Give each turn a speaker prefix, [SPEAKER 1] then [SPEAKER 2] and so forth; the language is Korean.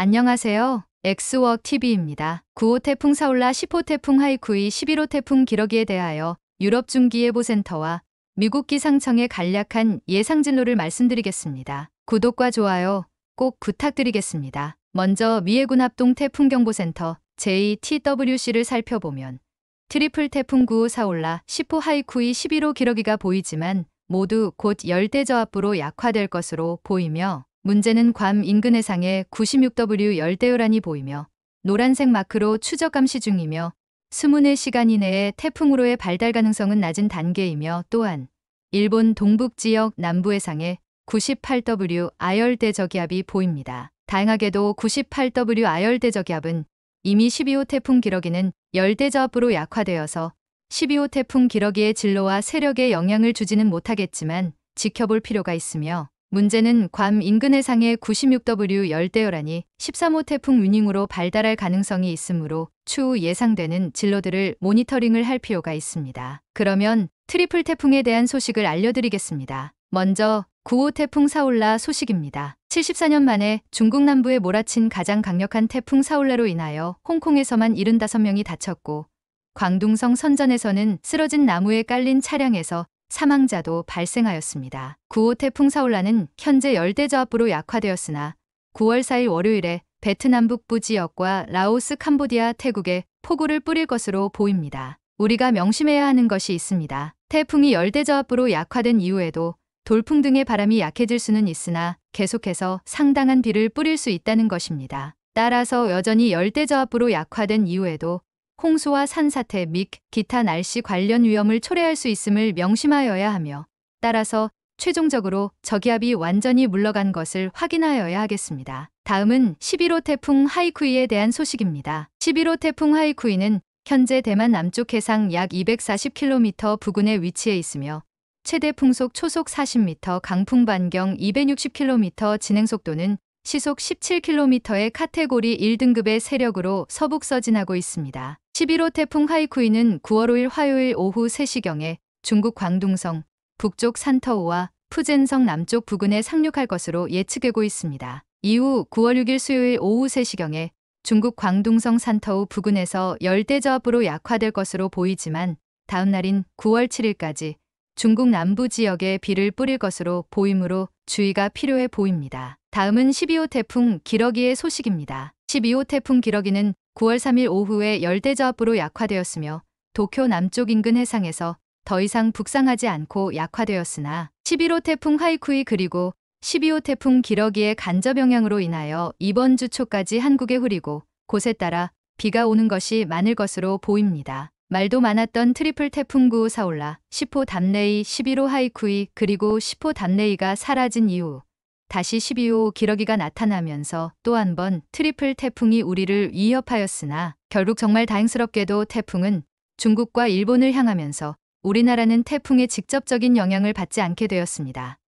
[SPEAKER 1] 안녕하세요. 엑스워크 TV입니다. 9호 태풍 사울라 10호 태풍 하이쿠이 11호 태풍 기러기에 대하여 유럽 중기예보센터와 미국 기상청의 간략한 예상 진로를 말씀드리겠습니다. 구독과 좋아요 꼭 부탁드리겠습니다. 먼저 미해군 합동 태풍 경보센터 JTWC를 살펴보면 트리플 태풍구 사올라 10호 하이쿠이 11호 기러기가 보이지만 모두 곧 열대 저압부로 약화될 것으로 보이며 문제는 괌 인근 해상에 96W 열대요란이 보이며 노란색 마크로 추적 감시 중이며 24시간 이내에 태풍으로의 발달 가능성은 낮은 단계이며 또한 일본 동북 지역 남부 해상에 98W 아열대 저기압이 보입니다. 다행하게도 98W 아열대 저기압은 이미 12호 태풍 기러기는 열대 저압으로 약화되어서 12호 태풍 기러기의 진로와 세력에 영향을 주지는 못하겠지만 지켜볼 필요가 있으며 문제는 괌 인근 해상의 96W 열대어란이 13호 태풍 위닝으로 발달할 가능성이 있으므로 추후 예상되는 진로들을 모니터링을 할 필요가 있습니다. 그러면 트리플 태풍에 대한 소식을 알려드리겠습니다. 먼저 9호 태풍 사울라 소식입니다. 74년 만에 중국 남부에 몰아친 가장 강력한 태풍 사울라로 인하여 홍콩에서만 75명이 다쳤고 광둥성 선전에서는 쓰러진 나무에 깔린 차량에서 사망자도 발생하였습니다. 9호 태풍 사울라는 현재 열대저압으로 약화되었으나 9월 4일 월요일에 베트남 북부 지역과 라오스, 캄보디아, 태국에 폭우를 뿌릴 것으로 보입니다. 우리가 명심해야 하는 것이 있습니다. 태풍이 열대저압으로 약화된 이후에도 돌풍 등의 바람이 약해질 수는 있으나 계속해서 상당한 비를 뿌릴 수 있다는 것입니다. 따라서 여전히 열대저압으로 약화된 이후에도 홍수와 산사태 및 기타 날씨 관련 위험을 초래할 수 있음을 명심하여야 하며 따라서 최종적으로 저기압이 완전히 물러간 것을 확인하여야 하겠습니다. 다음은 11호 태풍 하이쿠이에 대한 소식입니다. 11호 태풍 하이쿠이는 현재 대만 남쪽 해상 약 240km 부근에 위치해 있으며 최대 풍속 초속 40m, 강풍 반경 260km, 진행 속도는 시속 17km의 카테고리 1등급의 세력으로 서북 서진하고 있습니다. 11호 태풍 하이쿠이는 9월 5일 화요일 오후 3시경에 중국 광둥성 북쪽 산터우와 푸젠성 남쪽 부근에 상륙할 것으로 예측되고 있습니다. 이후 9월 6일 수요일 오후 3시경에 중국 광둥성 산터우 부근에서 열대저압으로 약화될 것으로 보이지만 다음 날인 9월 7일까지 중국 남부 지역에 비를 뿌릴 것으로 보이므로 주의가 필요해 보입니다. 다음은 12호 태풍 기러기의 소식입니다. 12호 태풍 기러기는 9월 3일 오후에 열대저압부로 약화되었으며 도쿄 남쪽 인근 해상에서 더 이상 북상하지 않고 약화되었으나 11호 태풍 하이쿠이 그리고 12호 태풍 기러기의 간접 영향으로 인하여 이번 주 초까지 한국에 흐리고 곳에 따라 비가 오는 것이 많을 것으로 보입니다. 말도 많았던 트리플 태풍 9 사올라 10호 담레이 11호 하이쿠이 그리고 10호 담레이가 사라진 이후 다시 12호 기러기가 나타나면서 또 한 번 트리플 태풍이 우리를 위협하였으나 결국 정말 다행스럽게도 태풍은 중국과 일본을 향하면서 우리나라는 태풍의 직접적인 영향을 받지 않게 되었습니다.